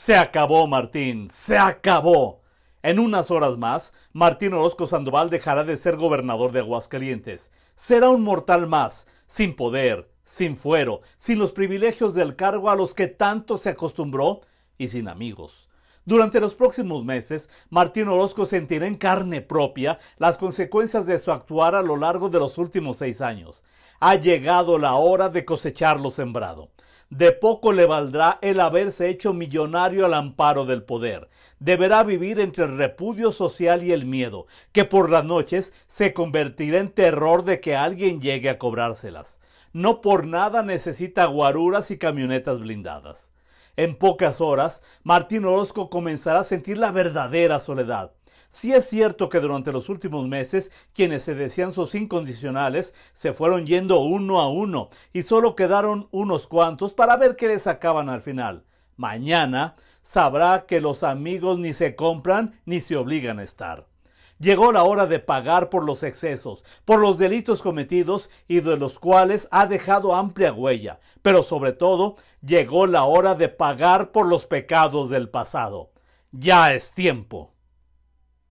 Se acabó, Martín, se acabó. En unas horas más, Martín Orozco Sandoval dejará de ser gobernador de Aguascalientes. Será un mortal más, sin poder, sin fuero, sin los privilegios del cargo a los que tanto se acostumbró y sin amigos. Durante los próximos meses, Martín Orozco sentirá en carne propia las consecuencias de su actuar a lo largo de los últimos seis años. Ha llegado la hora de cosechar lo sembrado de poco le valdrá el haberse hecho millonario al amparo del poder. Deberá vivir entre el repudio social y el miedo, que por las noches se convertirá en terror de que alguien llegue a cobrárselas. No por nada necesita guaruras y camionetas blindadas. En pocas horas, Martín Orozco comenzará a sentir la verdadera soledad. Si es cierto que durante los últimos meses quienes se decían sus incondicionales se fueron yendo uno a uno y solo quedaron unos cuantos para ver qué les acaban al final. Mañana sabrá que los amigos ni se compran ni se obligan a estar. Llegó la hora de pagar por los excesos, por los delitos cometidos y de los cuales ha dejado amplia huella, pero sobre todo llegó la hora de pagar por los pecados del pasado. Ya es tiempo.